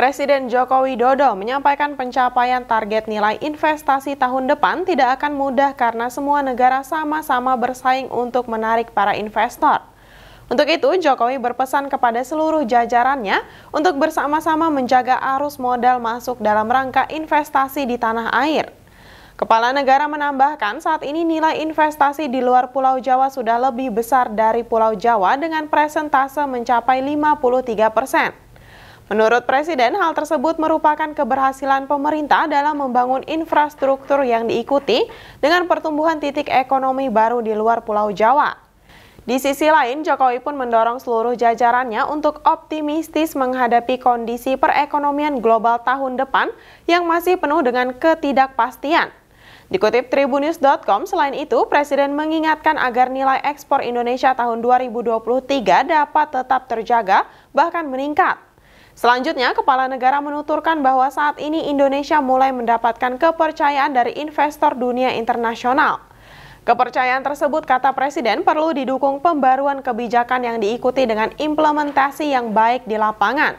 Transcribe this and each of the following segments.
Presiden Joko Widodo menyampaikan pencapaian target nilai investasi tahun depan tidak akan mudah karena semua negara sama-sama bersaing untuk menarik para investor. Untuk itu, Jokowi berpesan kepada seluruh jajarannya untuk bersama-sama menjaga arus modal masuk dalam rangka investasi di tanah air. Kepala negara menambahkan saat ini nilai investasi di luar Pulau Jawa sudah lebih besar dari Pulau Jawa dengan presentase mencapai 53 persen. Menurut Presiden, hal tersebut merupakan keberhasilan pemerintah dalam membangun infrastruktur yang diikuti dengan pertumbuhan titik ekonomi baru di luar Pulau Jawa. Di sisi lain, Jokowi pun mendorong seluruh jajarannya untuk optimistis menghadapi kondisi perekonomian global tahun depan yang masih penuh dengan ketidakpastian. Dikutip tribunnews.com, selain itu, Presiden mengingatkan agar nilai ekspor Indonesia tahun 2023 dapat tetap terjaga, bahkan meningkat. Selanjutnya, kepala negara menuturkan bahwa saat ini Indonesia mulai mendapatkan kepercayaan dari investor dunia internasional. Kepercayaan tersebut, kata Presiden, perlu didukung pembaruan kebijakan yang diikuti dengan implementasi yang baik di lapangan.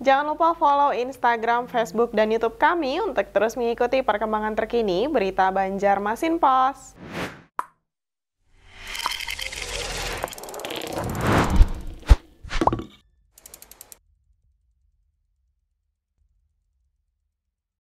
Jangan lupa follow Instagram, Facebook, dan YouTube kami untuk terus mengikuti perkembangan terkini berita Banjarmasin Pos.